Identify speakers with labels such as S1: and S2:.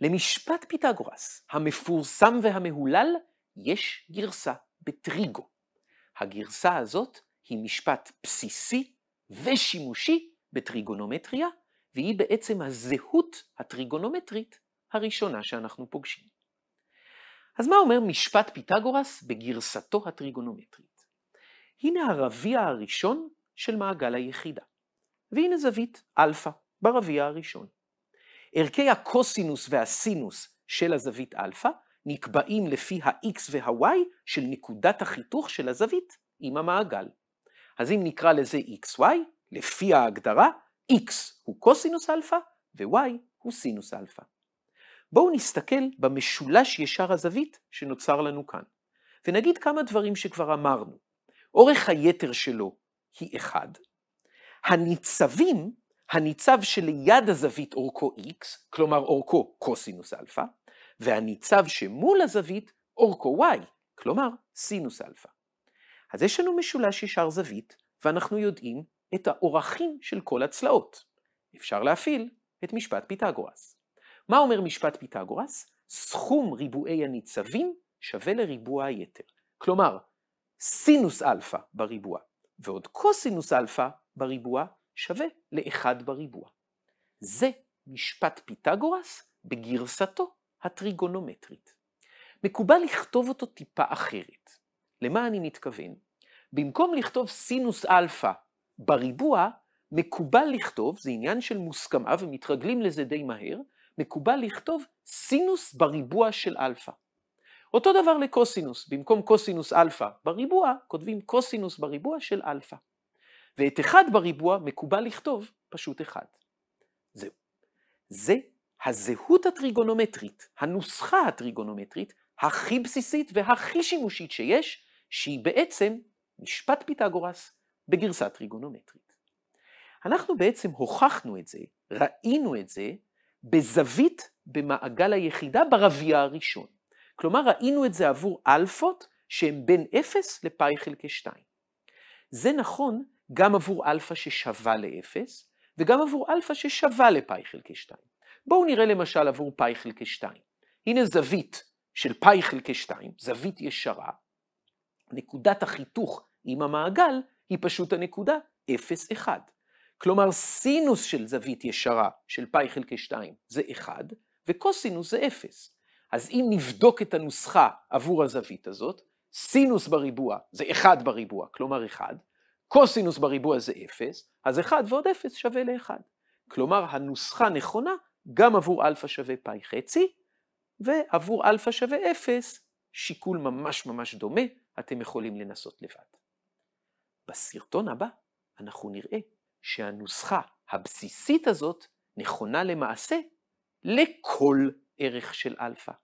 S1: למשפט פיתגורס, המפורסם והמהולל, יש גרסה בטריגו. הגרסה הזאת היא משפט בסיסי ושימושי בטריגונומטריה, והיא בעצם הזהות הטריגונומטרית הראשונה שאנחנו פוגשים. אז מה אומר משפט פיתגורס בגרסתו הטריגונומטרית? הנה הרביע הראשון של מעגל היחידה, והנה זווית אלפא ברביע הראשון. ערכי הקוסינוס והסינוס של הזווית אלפא נקבעים לפי ה-x וה-y של נקודת החיתוך של הזווית עם המעגל. אז אם נקרא לזה xy, לפי ההגדרה, x הוא קוסינוס אלפא ו-y הוא סינוס אלפא. בואו נסתכל במשולש ישר הזווית שנוצר לנו כאן, ונגיד כמה דברים שכבר אמרנו. אורך היתר שלו היא 1, הניצבים הניצב שליד הזווית אורכו x, כלומר אורכו קוסינוס אלפא, והניצב שמול הזווית אורכו y, כלומר סינוס אלפא. אז יש לנו משולש ישר זווית, ואנחנו יודעים את האורכים של כל הצלעות. אפשר להפעיל את משפט פיתגורס. מה אומר משפט פיתגורס? סכום ריבועי הניצבים שווה לריבוע היתר. כלומר, סינוס אלפא בריבוע ועוד קוסינוס אלפא בריבוע שווה לאחד בריבוע. זה משפט פיתגורס בגרסתו הטריגונומטרית. מקובל לכתוב אותו טיפה אחרת. למה אני מתכוון? במקום לכתוב סינוס אלפא בריבוע, מקובל לכתוב, זה עניין של מוסכמה ומתרגלים לזה די מהר, מקובל לכתוב סינוס בריבוע של אלפא. אותו דבר לקוסינוס, במקום קוסינוס אלפא בריבוע, כותבים קוסינוס בריבוע של אלפא. ואת אחד בריבוע מקובל לכתוב פשוט אחד. זהו. זה הזהות הטריגונומטרית, הנוסחה הטריגונומטרית, הכי בסיסית והכי שימושית שיש, שהיא בעצם משפט פיתגורס בגרסה טריגונומטרית. אנחנו בעצם הוכחנו את זה, ראינו את זה, בזווית במעגל היחידה ברביע הראשון. כלומר, ראינו את זה עבור אלפות שהן בין 0 לפאי חלקי 2. זה נכון גם עבור אלפא ששווה לאפס, וגם עבור אלפא ששווה לפאי חלקי 2. בואו נראה למשל עבור פאי חלקי 2. הנה זווית של פאי חלקי 2, זווית ישרה, נקודת החיתוך עם המעגל היא פשוט הנקודה 0, 1. כלומר סינוס של זווית ישרה של פאי חלקי 2 זה 1, וקוסינוס זה 0. אז אם נבדוק את הנוסחה עבור הזווית הזאת, סינוס בריבוע זה 1 בריבוע, כלומר 1, קוסינוס בריבוע זה 0, אז 1 ועוד 0 שווה ל-1. כלומר, הנוסחה נכונה גם עבור אלפא שווה פאי חצי, ועבור אלפא שווה 0, שיקול ממש ממש דומה, אתם יכולים לנסות לבד. בסרטון הבא אנחנו נראה שהנוסחה הבסיסית הזאת נכונה למעשה לכל ערך של אלפא.